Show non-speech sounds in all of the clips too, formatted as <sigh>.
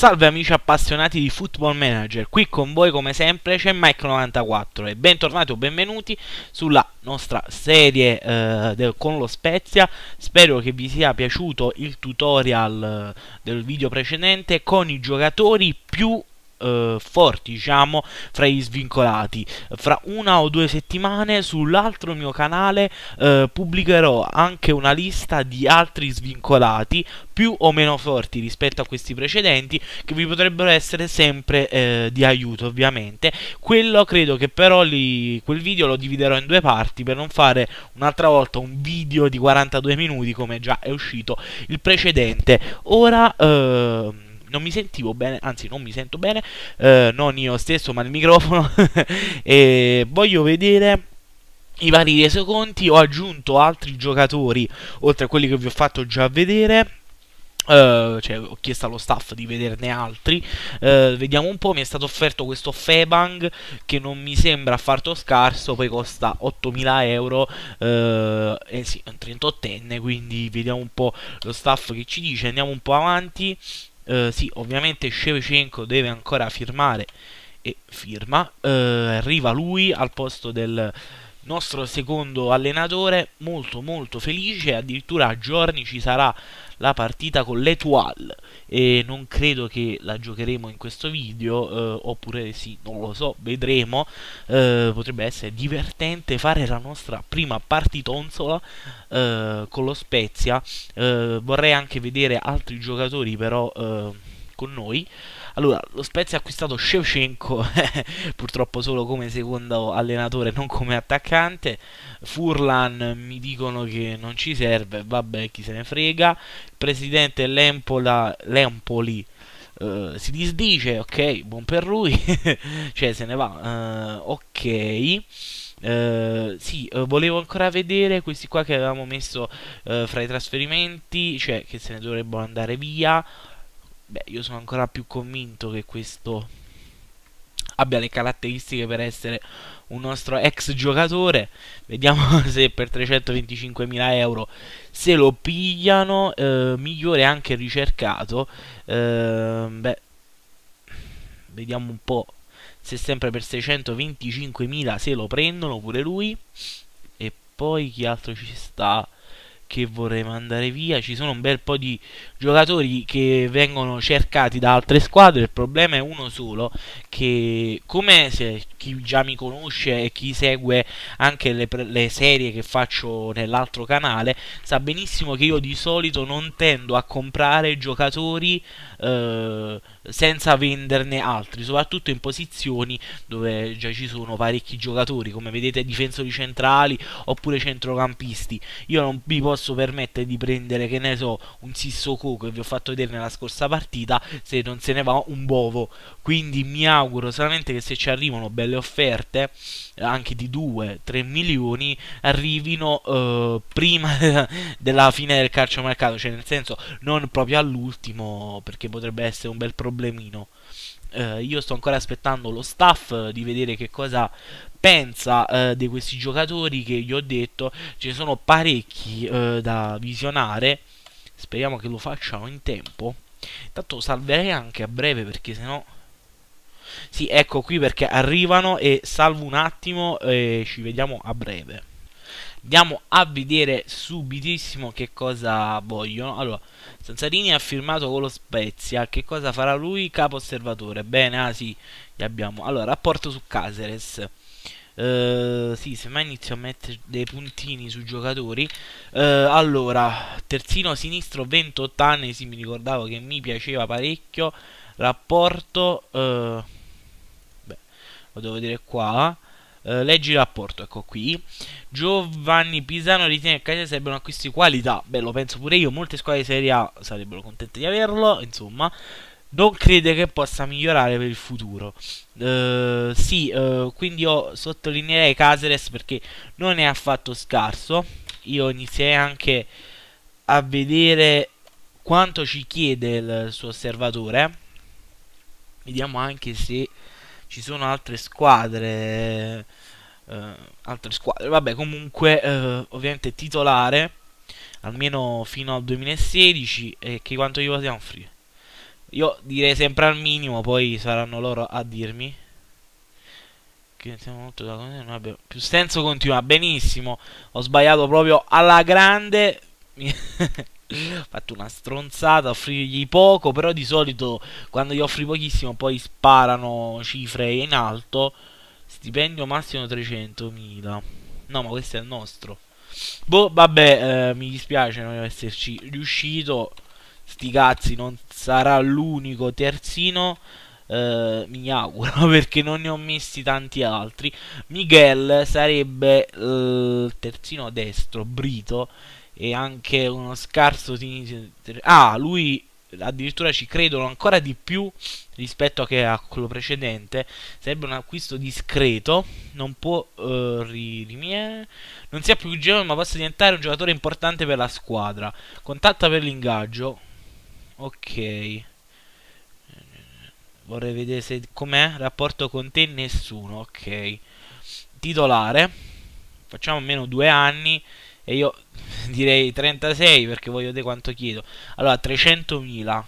Salve amici appassionati di Football Manager, qui con voi come sempre c'è Mike94 e bentornati o benvenuti sulla nostra serie eh, del, con lo Spezia. Spero che vi sia piaciuto il tutorial eh, del video precedente con i giocatori più eh, forti, diciamo, fra gli svincolati. Fra una o due settimane sull'altro mio canale eh, pubblicherò anche una lista di altri svincolati più o meno forti rispetto a questi precedenti che vi potrebbero essere sempre eh, di aiuto, ovviamente. Quello credo che però li, quel video lo dividerò in due parti per non fare un'altra volta un video di 42 minuti come già è uscito il precedente. Ora ehm non mi sentivo bene, anzi non mi sento bene, eh, non io stesso ma il microfono, <laughs> e voglio vedere i vari resoconti, ho aggiunto altri giocatori, oltre a quelli che vi ho fatto già vedere, Uh, cioè, ho chiesto allo staff di vederne altri. Uh, vediamo un po'. Mi è stato offerto questo Febang che non mi sembra affatto scarso. Poi costa 8000 euro. Uh, eh sì, è un 38enne. Quindi vediamo un po' lo staff che ci dice. Andiamo un po' avanti. Eh, sì, ovviamente Shevchenko deve ancora firmare e firma. Eh, arriva lui al posto del nostro secondo allenatore, molto molto felice, addirittura a giorni ci sarà la partita con l'Etoile e non credo che la giocheremo in questo video, eh, oppure sì, non lo so, vedremo, eh, potrebbe essere divertente fare la nostra prima partitonzola eh, con lo Spezia, eh, vorrei anche vedere altri giocatori però eh, con noi, allora, lo Spezia ha acquistato Shevchenko, <laughs> purtroppo solo come secondo allenatore, non come attaccante. Furlan mi dicono che non ci serve, vabbè, chi se ne frega. Il presidente Lempola, Lempoli Uh, si disdice, ok, buon per lui, <laughs> cioè se ne va, uh, ok. Uh, sì, volevo ancora vedere questi qua che avevamo messo fra i trasferimenti, cioè che se ne dovrebbero andare via beh, io sono ancora più convinto che questo abbia le caratteristiche per essere un nostro ex giocatore. Vediamo <laughs> se per 325.000 euro se lo pigliano. Eh, migliore anche ricercato. Eh, beh, vediamo un po' se sempre per 625.000 se lo prendono pure lui. E poi chi altro ci sta? che vorrei mandare via. Ci sono un bel po' di giocatori che vengono cercati da altre squadre. Il problema è uno solo: che come si chi già mi conosce e chi segue anche le, le serie che faccio nell'altro canale sa benissimo che io di solito non tendo a comprare giocatori eh, senza venderne altri, soprattutto in posizioni dove già ci sono parecchi giocatori, come vedete difensori centrali oppure centrocampisti. Io non mi posso permettere di prendere, che ne so, un Sissoko che vi ho fatto vedere nella scorsa partita se non se ne va un bovo. Quindi mi auguro solamente che se ci arrivano belle delle offerte anche di 2-3 milioni arrivino eh, prima <laughs> della fine del calcio calciomercato, cioè nel senso non proprio all'ultimo perché potrebbe essere un bel problemino. Eh, io sto ancora aspettando lo staff eh, di vedere che cosa pensa eh, di questi giocatori che gli ho detto, ce ne sono parecchi eh, da visionare, speriamo che lo facciano in tempo. Intanto salverei anche a breve perché sennò... No sì, ecco qui perché arrivano e salvo un attimo e ci vediamo a breve. Andiamo a vedere subitissimo che cosa vogliono. Allora, Sanzarini ha firmato con lo Spezia. Che cosa farà lui? Capo osservatore. Bene, ah sì, li abbiamo. Allora, rapporto su Caseres. Uh, sì, semmai inizio a mettere dei puntini sui giocatori. Uh, allora, terzino sinistro 28 anni, sì, mi ricordavo che mi piaceva parecchio. Rapporto... Uh, lo devo vedere qua. Eh, leggi il rapporto, ecco qui. Giovanni Pisano ritiene che Cagliari acquisto di qualità. Beh, lo penso pure io. Molte squadre di Serie A sarebbero contente di averlo. Insomma, non crede che possa migliorare per il futuro. Eh, sì, eh, quindi io sottolineerei Caseres perché non è affatto scarso. Io inizierei anche a vedere quanto ci chiede il suo osservatore. Vediamo anche se ci sono altre squadre, eh, altre squadre, vabbè comunque eh, ovviamente titolare, almeno fino al 2016 e che quanto gli possiamo offrire? Io direi sempre al minimo, poi saranno loro a dirmi. Che siamo molto da non abbia più senso continua benissimo. Ho sbagliato proprio alla grande. <laughs> ho fatto una stronzata, offrirgli poco, però di solito quando gli offri pochissimo poi sparano cifre in alto. Stipendio massimo 300.000. No, ma questo è il nostro. Boh, vabbè, eh, mi dispiace non esserci riuscito. Sti cazzi, non sarà l'unico terzino. Eh, mi auguro <laughs> perché non ne ho messi tanti altri. Miguel sarebbe eh, il terzino destro, Brito e anche uno scarso Ah, lui addirittura ci credono ancora di più rispetto a quello precedente. Sarebbe un acquisto discreto, non può uh, eh, rimie... non sia più giovane, ma possa diventare un giocatore importante per la squadra. Contatta per l'ingaggio. Ok. Vorrei vedere se com'è rapporto con te nessuno, ok. Titolare. Facciamo almeno due anni e io direi 36 perché voglio vedere quanto chiedo allora 300.000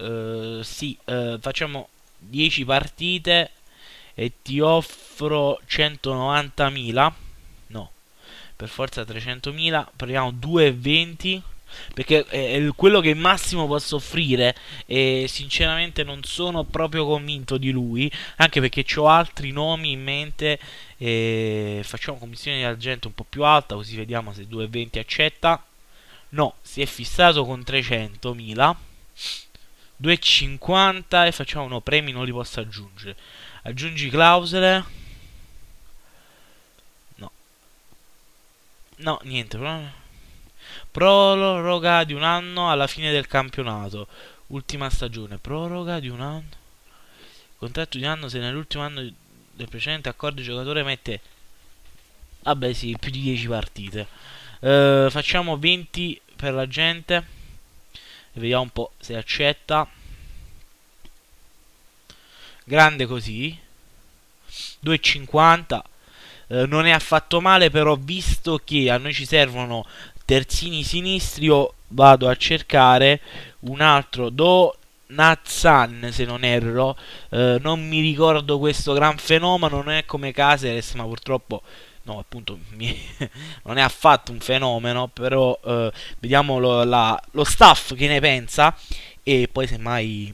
Uh, eh, sì, uh, facciamo 10 partite e ti offro 190.000 no per forza 300.000 proviamo 2,20 perché è quello che Massimo possa offrire e sinceramente non sono proprio convinto di lui anche perché ho altri nomi in mente eh, facciamo commissione di argento un po' più alta così vediamo se 220 accetta no si è fissato con 300.000 250 e facciamo no premi non li posso aggiungere aggiungi clausole no no niente però proroga di un anno alla fine del campionato, ultima stagione, proroga di un anno, contratto di un anno se nell'ultimo anno del precedente accordo il giocatore mette, vabbè sì, più di 10 partite, eh, facciamo 20 per la gente, vediamo un po' se accetta, grande così, 2,50 eh, non è affatto male però visto che a noi ci servono terzini sinistri io vado a cercare un altro Do Nazan se non erro eh, non mi ricordo questo gran fenomeno non è come Caseres ma purtroppo no appunto <laughs> mi, non è affatto un fenomeno però eh, vediamo lo, la, lo staff che ne pensa e poi semmai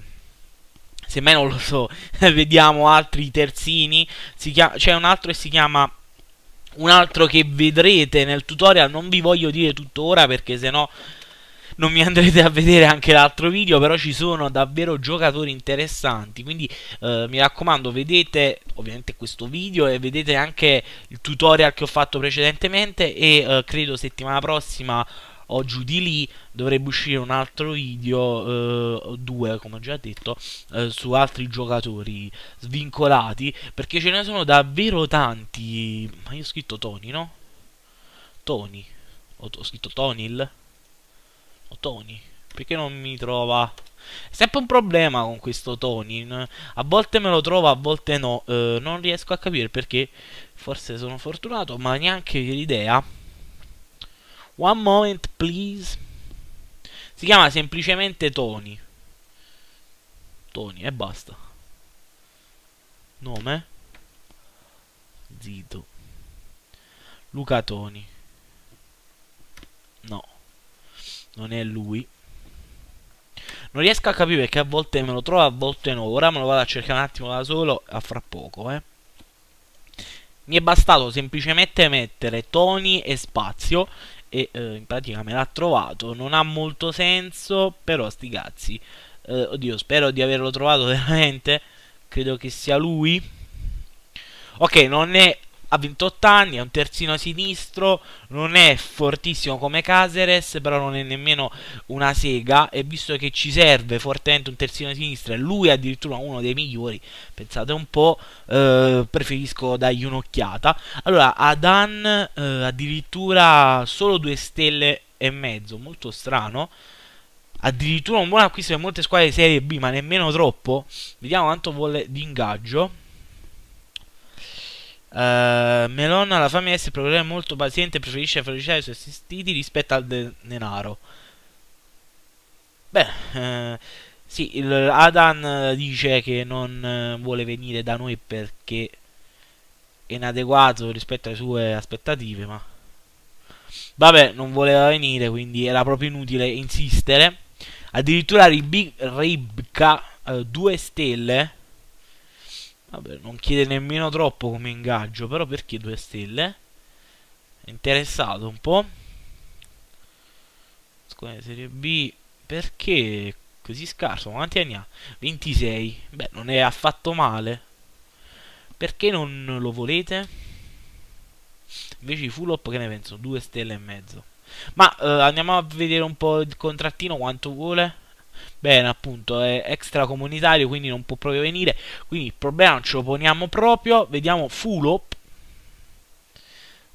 semmai non lo so <laughs> vediamo altri terzini c'è un altro che si chiama un altro che vedrete nel tutorial, non vi voglio dire tutto ora perché sennò non mi andrete a vedere anche l'altro video, però ci sono davvero giocatori interessanti, quindi eh, mi raccomando vedete ovviamente questo video e vedete anche il tutorial che ho fatto precedentemente e eh, credo settimana prossima o giù di lì dovrebbe uscire un altro video, eh, due come ho già detto, eh, su altri giocatori svincolati, perché ce ne sono davvero tanti. Ma io ho scritto Tony, no? Tony. Ho, ho scritto Tonil. O Tony. Perché non mi trova? È sempre un problema con questo Tony. A volte me lo trovo a volte no. Eh, non riesco a capire perché. Forse sono fortunato, ma neanche l'idea One moment, please. Si chiama semplicemente Tony. Tony, e basta. Nome? Zito. Luca Tony. No. Non è lui. Non riesco a capire perché a volte me lo trovo, a volte no. Ora me lo vado a cercare un attimo da solo, a fra poco, eh. Mi è bastato semplicemente mettere Tony e spazio e eh, in pratica me l'ha trovato, non ha molto senso, però sti cazzi. Eh, oddio, spero di averlo trovato <laughs> veramente, credo che sia lui. Ok, non è ha 28 anni, è un terzino sinistro, non è fortissimo come Caseres, però non è nemmeno una sega e visto che ci serve fortemente un terzino sinistro e lui è addirittura uno dei migliori, pensate un po', eh, preferisco dargli un'occhiata. Allora, Adan eh, addirittura solo due stelle e mezzo, molto strano. Addirittura un buon acquisto per molte squadre di Serie B, ma nemmeno troppo. Vediamo quanto vuole di ingaggio. Eh, Melon ha la famiglia S, è molto paziente, preferisce la i suoi assistiti rispetto al de denaro. Beh, eh, sì, il, Adan dice che non eh, vuole venire da noi perché è inadeguato rispetto alle sue aspettative, ma... Vabbè, non voleva venire, quindi era proprio inutile insistere. Addirittura Ribka, eh, due stelle Vabbè, non chiede nemmeno troppo come ingaggio, però perché due stelle? È interessato un po'. Scusa, Serie B, perché così scarso? Quanti anni ha? 26. Beh, non è affatto male. Perché non lo volete? Invece i full up che ne penso? Due stelle e mezzo. Ma eh, andiamo a vedere un po' il contrattino quanto vuole bene appunto è extracomunitario quindi non può proprio venire quindi il problema non ce lo poniamo proprio vediamo Fulop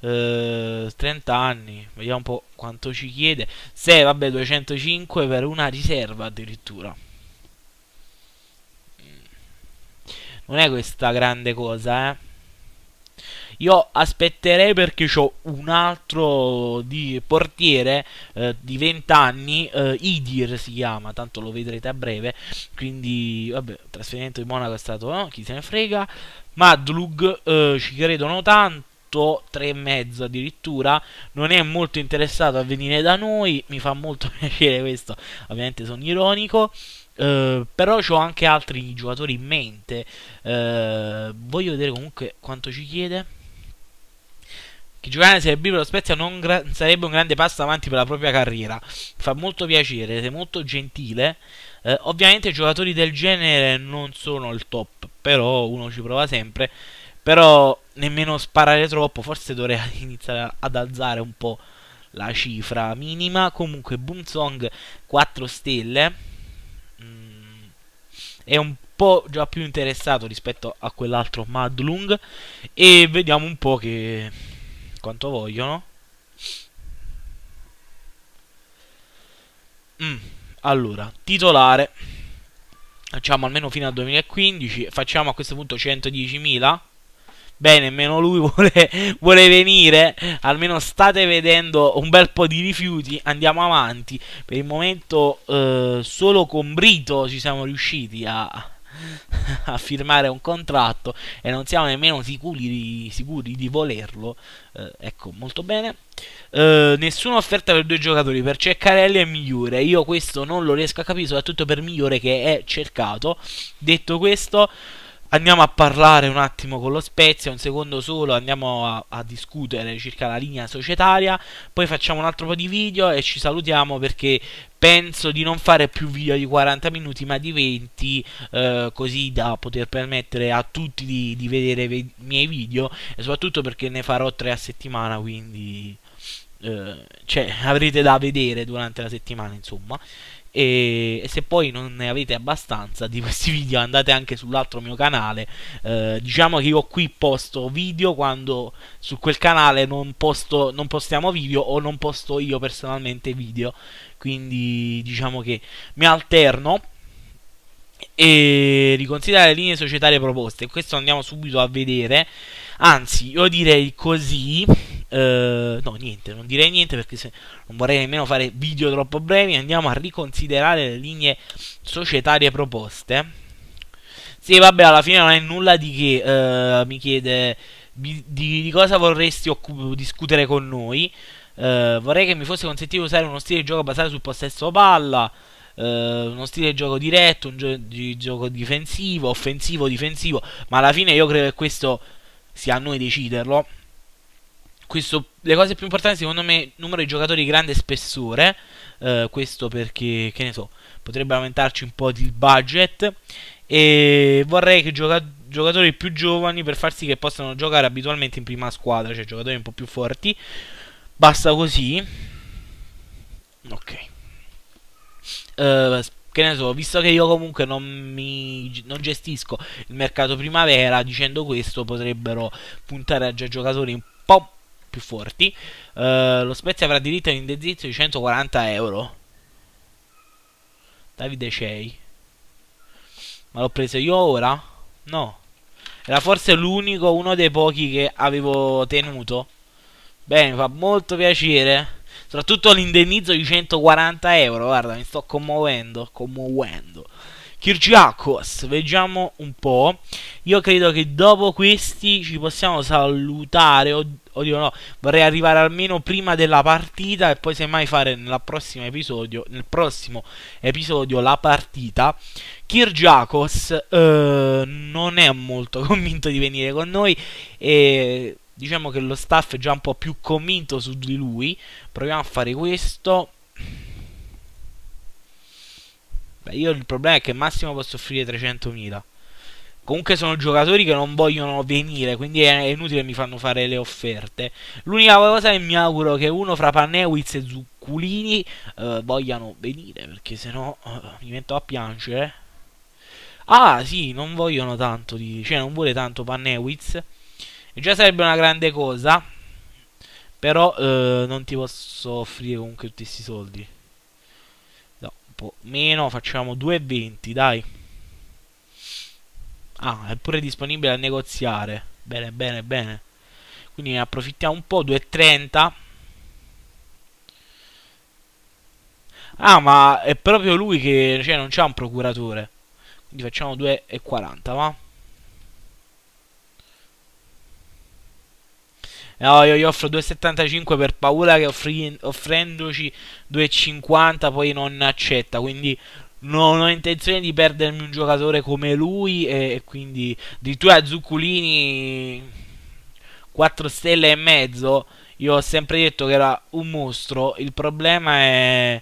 eh, 30 anni vediamo un po' quanto ci chiede se vabbè 205 per una riserva addirittura mm. non è questa grande cosa eh io aspetterei perché ho un altro di portiere eh, di 20 anni, eh, Idir si chiama, tanto lo vedrete a breve. Quindi, vabbè, trasferimento di Monaco è stato, no? chi se ne frega. Madlug eh, ci credono tanto. 3 e mezzo addirittura non è molto interessato a venire da noi mi fa molto <laughs> piacere questo ovviamente sono ironico Uh, però ho anche altri giocatori in mente. Uh, voglio vedere comunque quanto ci chiede che giocare in Serie B per lo Spezia non sarebbe un grande passo avanti per la propria carriera. Fa molto piacere, sei molto gentile. Eh, ovviamente giocatori del genere non sono il top, però uno ci prova sempre. Però nemmeno sparare troppo, forse dovrei <laughs> iniziare ad alzare un po' la cifra minima. Comunque Boom 4 stelle mm, è un po' già più interessato rispetto a quell'altro Madlung e vediamo un po' che quanto vogliono. Mm, allora, titolare. Facciamo almeno fino al 2015. Facciamo a questo punto 110.000. Bene, meno lui <laughs> vuole, vuole venire. Almeno state vedendo un bel po' di rifiuti. Andiamo avanti. Per il momento eh, solo con Brito ci siamo riusciti a, a firmare un contratto e non siamo nemmeno sicuri di, sicuri di volerlo, eh, ecco, molto bene. Eh, nessuna offerta per due giocatori, per Ceccarelli e Migliore. Io questo non lo riesco a capire, soprattutto per Migliore che è cercato. Detto questo andiamo a parlare un attimo con lo Spezia, un secondo solo, andiamo a, a, discutere circa la linea societaria, poi facciamo un altro po' di video e ci salutiamo perché penso di non fare più video di 40 minuti ma di 20 eh, così da poter permettere a tutti di, di vedere i miei video e soprattutto perché ne farò 3 a settimana quindi... Eh, cioè, avrete da vedere durante la settimana, insomma e, se poi non ne avete abbastanza di questi video andate anche sull'altro mio canale eh, diciamo che io qui posto video quando su quel canale non, posto, non postiamo video o non posto io personalmente video quindi diciamo che mi alterno e riconsiderare le linee societarie proposte questo andiamo subito a vedere anzi io direi così Uh, no, niente, non direi niente perché se non vorrei nemmeno fare video troppo brevi. Andiamo a riconsiderare le linee societarie proposte. Sì, vabbè, alla fine non è nulla di che. Uh, mi chiede di, di cosa vorresti discutere con noi. Uh, vorrei che mi fosse consentito usare uno stile di gioco basato sul possesso palla. uno stile di gioco diretto, un gio di gioco difensivo, offensivo, difensivo. Ma alla fine io credo che questo sia a noi deciderlo questo, le cose più importanti secondo me numero di giocatori di grande spessore eh, questo perché che ne so potrebbe aumentarci un po' il budget e vorrei che gioca- giocatori più giovani per far sì che possano giocare abitualmente in prima squadra cioè giocatori un po' più forti basta così ok eh, che ne so, visto che io comunque non, mi, non gestisco il mercato primavera, dicendo questo potrebbero puntare a già giocatori un po' più forti, eh, lo Spezia avrà diritto a di 140 euro. Davide Cei. Ma l'ho preso io ora? No. Era forse l'unico, uno dei pochi che avevo tenuto. Bene, fa molto piacere. Soprattutto l'indennizzo di 140 euro. Guarda, mi sto commuovendo. Commuovendo. Kirgiakos, vediamo un po'. Io credo che dopo questi ci possiamo salutare. Oddio no, vorrei arrivare almeno prima della partita e poi semmai fare nel prossimo episodio, nel prossimo episodio la partita. Kirgiakos eh, non è molto <laughs> convinto di venire con noi e diciamo che lo staff è già un po' più convinto su di lui. Proviamo a fare questo. Beh, io il problema è che massimo posso offrire 300.000. Comunque sono giocatori che non vogliono venire, quindi è inutile mi fanno fare le offerte. L'unica cosa è che mi auguro che uno fra Panewitz e Zucculini eh, vogliano venire, perché sennò eh, mi metto a piangere. Ah, sì, non vogliono tanto, di... cioè non vuole tanto Panewitz. E già sarebbe una grande cosa, però eh, non ti posso offrire comunque tutti questi soldi troppo. Meno, facciamo 2,20, dai. Ah, è pure disponibile a negoziare. Bene, bene, bene. Quindi ne approfittiamo un po', 2,30. Ah, ma è proprio lui che cioè, non c'è un procuratore. Quindi facciamo 2,40, va? No, io gli offro 2,75 per paura che offri, offrendoci 2,50 poi non accetta. Quindi non ho intenzione di perdermi un giocatore come lui. E, quindi di tu a Zucculini 4 stelle e mezzo. Io ho sempre detto che era un mostro. Il problema è.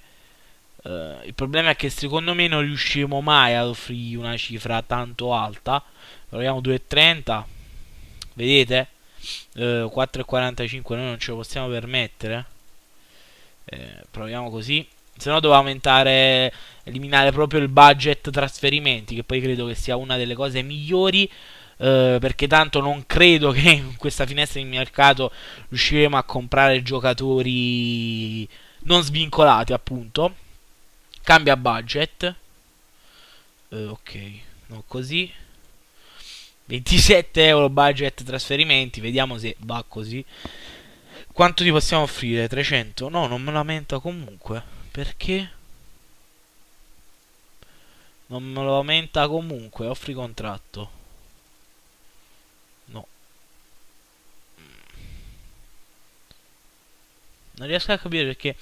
Uh, il problema è che secondo me non riusciremo mai ad offrirgli una cifra tanto alta. Proviamo 2,30. Vedete? eh, 4,45 noi non ce lo possiamo permettere eh. eh, proviamo così se no doveva aumentare eliminare proprio il budget trasferimenti che poi credo che sia una delle cose migliori eh, perché tanto non credo che in questa finestra di mercato riusciremo a comprare giocatori non svincolati appunto cambia budget eh, ok non così 27 euro budget trasferimenti, vediamo se va così. Quanto ti possiamo offrire? 300? No, non me lamenta comunque. Perché? Non me lo aumenta comunque, offri contratto. No. Non riesco a capire perché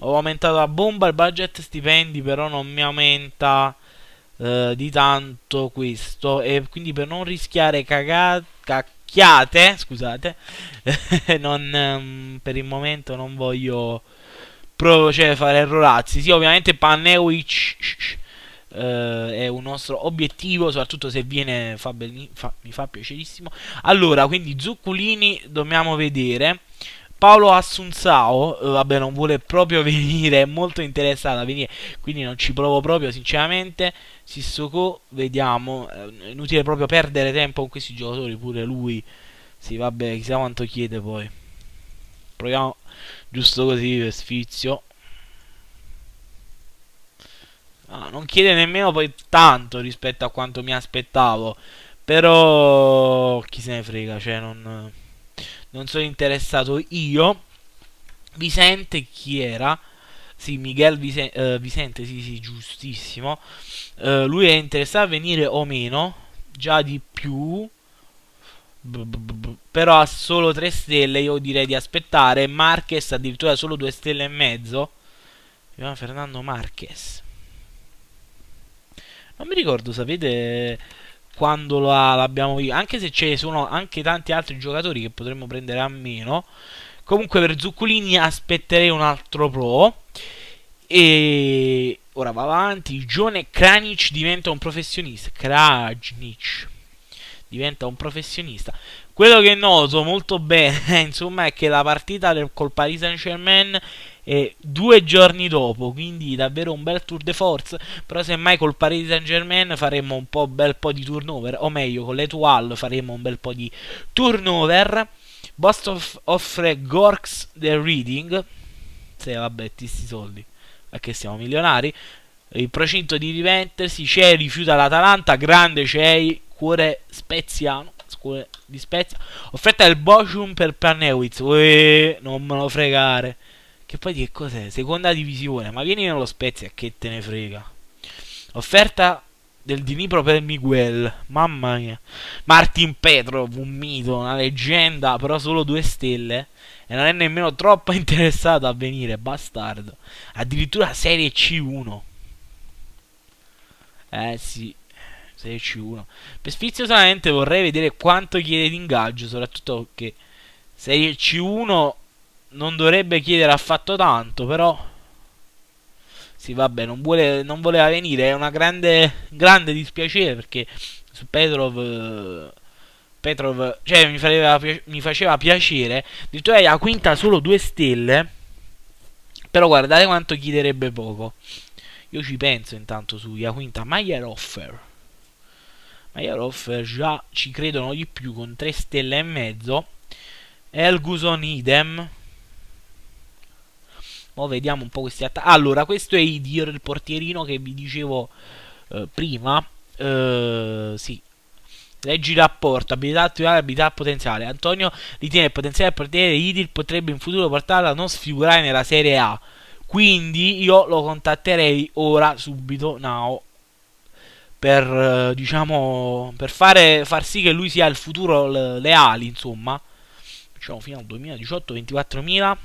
ho aumentato la bomba, il budget stipendi, però non mi aumenta eh, di tanto questo e quindi per non rischiare cagate cacchiate scusate <laughs> non, ehm, per il momento non voglio proprio cioè, fare errorazzi sì ovviamente Panewich Uh, eh, è un nostro obiettivo, soprattutto se viene fa fa, mi fa piacerissimo. Allora, quindi Zucculini dobbiamo vedere. Paolo Assunzao, eh, vabbè, non vuole proprio <laughs> venire, è molto interessato a venire, quindi non ci provo proprio, sinceramente. Sissoko, vediamo, eh, è inutile proprio perdere tempo con questi giocatori, pure lui. Sì, vabbè, chissà quanto chiede poi. Proviamo giusto così per sfizio. Ah, non chiede nemmeno poi tanto rispetto a quanto mi aspettavo. Però chi se ne frega, cioè non non sono interessato io. Vicente chi era? Sì, Miguel Vise uh, eh, Vicente, sì, sì, giustissimo. Uh, lui è interessato a venire o meno, già di più. però ha solo 3 stelle, io direi di aspettare. Marquez addirittura solo 2 stelle e mezzo. Fernando Marquez. Non mi ricordo, sapete quando la, l'abbiamo visto. Anche se ci sono anche tanti altri giocatori che potremmo prendere a meno. Comunque per Zuccolini aspetterei un altro pro. E ora va avanti. Gione Kranic diventa un professionista. Kranic diventa un professionista. Quello che noto molto bene, <laughs> insomma, è che la partita del, col Paris Saint Germain e due giorni dopo, quindi davvero un bel tour de force, però semmai col Paris Saint Germain faremo un po', bel po' di turnover, o meglio con l'Etoile faremo un bel po' di turnover. Boston offre Gorks the Reading, se vabbè ti sti soldi, perché siamo milionari, il procinto di rivendersi, c'è rifiuta l'Atalanta, grande c'è cuore speziano di Spezia offerta del Bochum per Planewitz Uè, non me lo fregare che poi che cos'è? Seconda divisione, ma vieni nello Spezia, che te ne frega. Offerta del Dnipro per Miguel, mamma mia. Martin Petrov, un mito, una leggenda, però solo due stelle. E non è nemmeno troppo <laughs> interessato a venire, bastardo. Addirittura Serie C1. Eh sì, Serie C1. Per sfizio vorrei vedere quanto chiede di ingaggio, soprattutto che Serie C1 non dovrebbe chiedere affatto tanto, però... Sì, vabbè, non, vuole, non voleva venire, è una grande, grande dispiacere perché su Petrov... Petrov, cioè mi faceva, mi faceva piacere, addirittura la quinta solo due stelle, però guardate quanto chiederebbe poco. Io ci penso intanto su quinta. Mayer Offer. Mayer Offer già ci credono di più con tre stelle e mezzo. Elguson idem. Mo vediamo un po' questi attacchi. Allora, questo è Idir, il portierino che vi dicevo eh, prima. Eh, sì. Leggi rapporto, abilità attuale, abilità potenziale. Antonio ritiene il potenziale portiere Idir potrebbe in futuro portarlo a non sfigurare nella Serie A. Quindi io lo contatterei ora, subito, now. Per, eh, diciamo, per fare, far sì che lui sia il futuro, le ali, insomma. Diciamo fino al 2018, 24.000.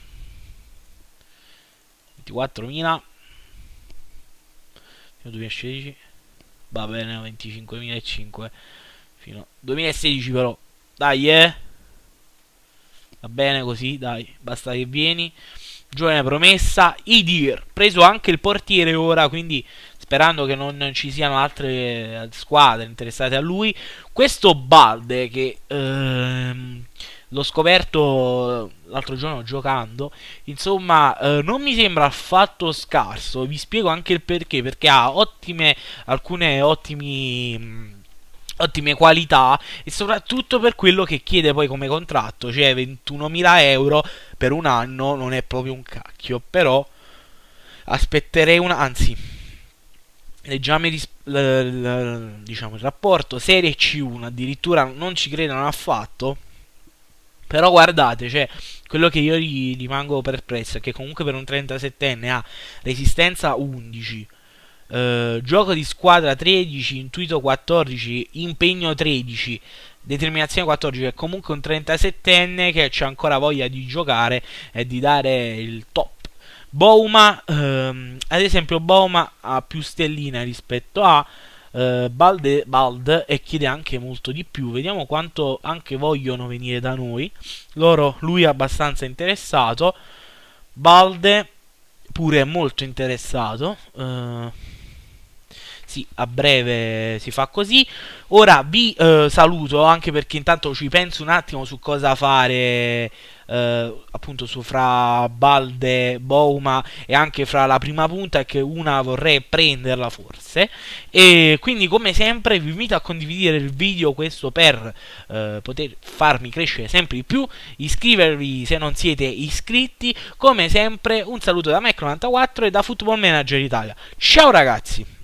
24.000 fino a 2016 va bene 25.005 fino a 2016 però dai eh va bene così dai basta che vieni giovane promessa Idir preso anche il portiere ora quindi sperando che non ci siano altre eh, squadre interessate a lui questo Balde che ehm, l'ho scoperto l'altro giorno giocando. Insomma, eh, non mi sembra affatto scarso. Vi spiego anche il perché. Perché ha ottime, alcune ottimi. Mh, mm, ottime qualità e soprattutto per quello che chiede poi come contratto, cioè 21.000 euro per un anno, non è proprio un cacchio, però aspetterei una, anzi leggiamo il, diciamo, il rapporto serie C1 addirittura non ci credono affatto però guardate, cioè, quello che io gli rimango perplesso è che comunque per un 37enne ha resistenza 11, eh, gioco di squadra 13, intuito 14, impegno 13, determinazione 14. È comunque un 37enne che c'è ancora voglia di giocare e di dare il top. Bouma, ehm, ad esempio, Bouma ha più stellina rispetto a eh, Balde, Bald e chiede anche molto di più. Vediamo quanto anche vogliono venire da noi. Loro, lui è abbastanza interessato. Balde pure è molto interessato. Eh, sì, a breve si fa così. Ora vi eh, saluto anche perché intanto ci penso un attimo su cosa fare. Eh, appunto su fra Balde, Bouma e anche fra la prima punta che una vorrei prenderla forse e quindi come sempre vi invito a condividere il video questo per eh, poter farmi crescere sempre di più iscrivervi se non siete iscritti come sempre un saluto da Mac94 e da Football Manager Italia ciao ragazzi